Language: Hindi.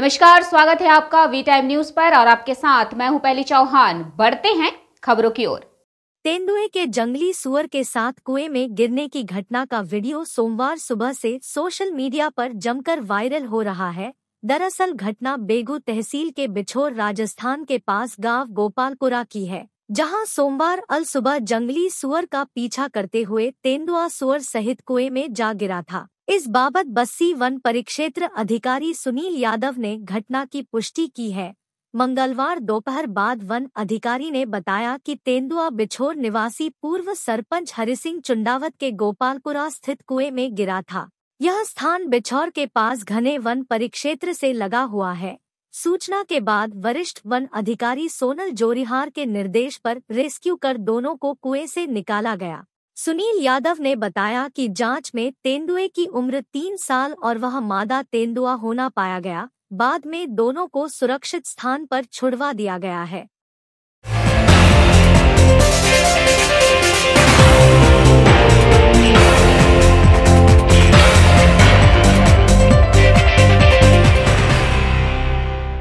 नमस्कार स्वागत है आपका वी टाइम न्यूज पर और आपके साथ मैं हूं पहली चौहान बढ़ते हैं खबरों की ओर तेंदुए के जंगली सुअर के साथ कुएं में गिरने की घटना का वीडियो सोमवार सुबह से सोशल मीडिया पर जमकर वायरल हो रहा है दरअसल घटना बेगू तहसील के बिछोर राजस्थान के पास गांव गोपालपुरा की है जहां सोमवार अल सुबह जंगली सुअर का पीछा करते हुए तेंदुआ सुअर सहित कुएं में जा गिरा था इस बाबत बस्सी वन परिक्षेत्र अधिकारी सुनील यादव ने घटना की पुष्टि की है मंगलवार दोपहर बाद वन अधिकारी ने बताया कि तेंदुआ बिछोर निवासी पूर्व सरपंच हरिसिंह चुंडावत के गोपालपुरा स्थित कुएं में गिरा था यह स्थान बिछौर के पास घने वन परिक्षेत्र से लगा हुआ है सूचना के बाद वरिष्ठ वन अधिकारी सोनल जोरिहार के निर्देश पर रेस्क्यू कर दोनों को कुएं से निकाला गया सुनील यादव ने बताया कि जांच में तेंदुए की उम्र तीन साल और वह मादा तेंदुआ होना पाया गया बाद में दोनों को सुरक्षित स्थान पर छुड़वा दिया गया है